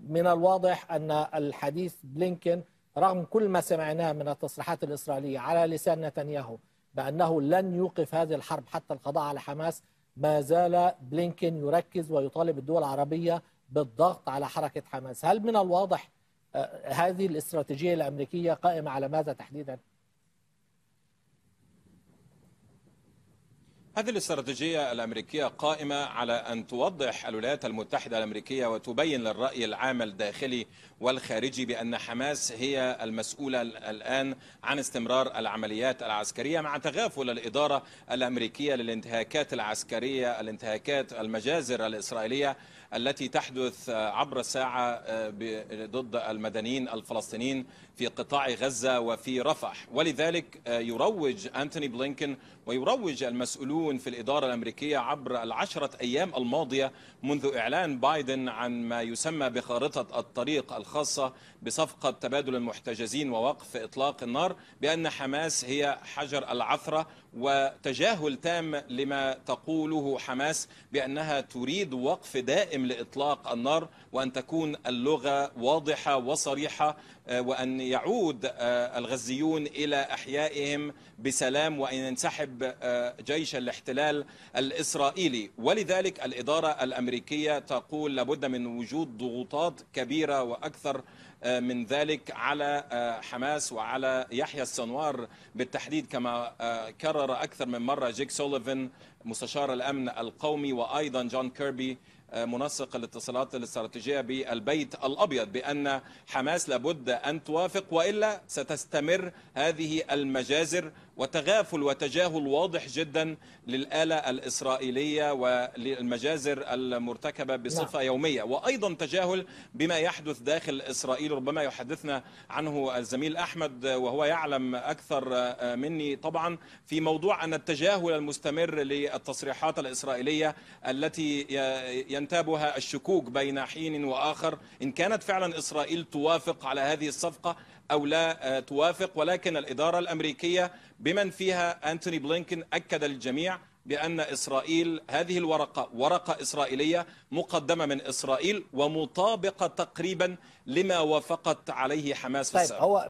من الواضح أن الحديث بلينكن رغم كل ما سمعناه من التصريحات الإسرائيلية على لسان نتنياهو بأنه لن يوقف هذه الحرب حتى القضاء على حماس ما زال بلينكن يركز ويطالب الدول العربية بالضغط على حركة حماس هل من الواضح آه، هذه الاستراتيجية الأمريكية قائمة على ماذا تحديداً؟ هذه الاستراتيجية الأمريكية قائمة على أن توضح الولايات المتحدة الأمريكية وتبين للرأي العام الداخلي والخارجي بأن حماس هي المسؤولة الآن عن استمرار العمليات العسكرية مع تغافل الإدارة الأمريكية للانتهاكات العسكرية الانتهاكات المجازر الإسرائيلية التي تحدث عبر الساعة آه، ضد المدنيين الفلسطينيين في قطاع غزة وفي رفح ولذلك آه، يروج أنتوني بلينكن ويروج المسؤولون في الإدارة الأمريكية عبر العشرة أيام الماضية منذ إعلان بايدن عن ما يسمى بخارطة الطريق الخاصة بصفقة تبادل المحتجزين ووقف إطلاق النار بأن حماس هي حجر العثرة وتجاهل تام لما تقوله حماس بأنها تريد وقف دائم لإطلاق النار وأن تكون اللغة واضحة وصريحة آه، وأن يعود آه، الغزيون إلى أحيائهم بسلام وأن ينسحب آه، جيش الاحتلال الإسرائيلي ولذلك الإدارة الأمريكية تقول لابد من وجود ضغوطات كبيرة وأكثر من ذلك على حماس وعلى يحيى السنوار بالتحديد كما كرر أكثر من مرة جيك سوليفن مستشار الأمن القومي وأيضا جون كيربي منسق الاتصالات الاستراتيجية بالبيت الأبيض بأن حماس لابد أن توافق وإلا ستستمر هذه المجازر وتغافل وتجاهل واضح جدا للآلة الإسرائيلية وللمجازر المرتكبة بصفة نعم. يومية وأيضا تجاهل بما يحدث داخل إسرائيل ربما يحدثنا عنه الزميل أحمد وهو يعلم أكثر مني طبعا في موضوع أن التجاهل المستمر للتصريحات الإسرائيلية التي ينتابها الشكوك بين حين وآخر إن كانت فعلا إسرائيل توافق على هذه الصفقة أو لا آه، توافق ولكن الإدارة الأمريكية بمن فيها أنتوني بلينكن أكد للجميع بأن إسرائيل هذه الورقة ورقة إسرائيلية مقدمة من إسرائيل ومطابقة تقريبا لما وافقت عليه حماس في طيب، السابق